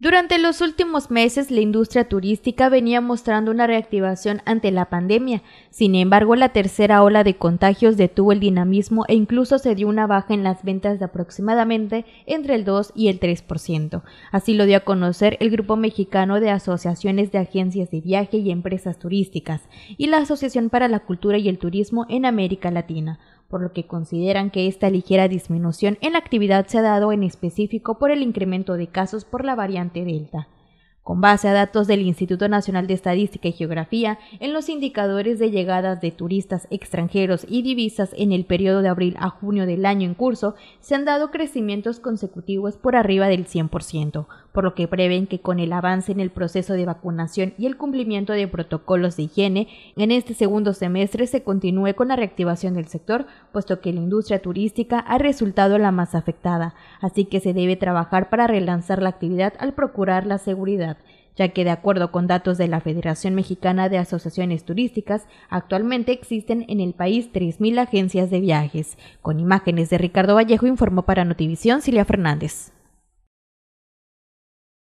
Durante los últimos meses, la industria turística venía mostrando una reactivación ante la pandemia. Sin embargo, la tercera ola de contagios detuvo el dinamismo e incluso se dio una baja en las ventas de aproximadamente entre el 2 y el 3%. Así lo dio a conocer el Grupo Mexicano de Asociaciones de Agencias de Viaje y Empresas Turísticas y la Asociación para la Cultura y el Turismo en América Latina por lo que consideran que esta ligera disminución en la actividad se ha dado en específico por el incremento de casos por la variante Delta. Con base a datos del Instituto Nacional de Estadística y Geografía, en los indicadores de llegadas de turistas extranjeros y divisas en el periodo de abril a junio del año en curso, se han dado crecimientos consecutivos por arriba del 100%, por lo que prevén que con el avance en el proceso de vacunación y el cumplimiento de protocolos de higiene, en este segundo semestre se continúe con la reactivación del sector, puesto que la industria turística ha resultado la más afectada, así que se debe trabajar para relanzar la actividad al procurar la seguridad ya que de acuerdo con datos de la Federación Mexicana de Asociaciones Turísticas, actualmente existen en el país 3.000 agencias de viajes. Con imágenes de Ricardo Vallejo informó para Notivisión Cilia Fernández.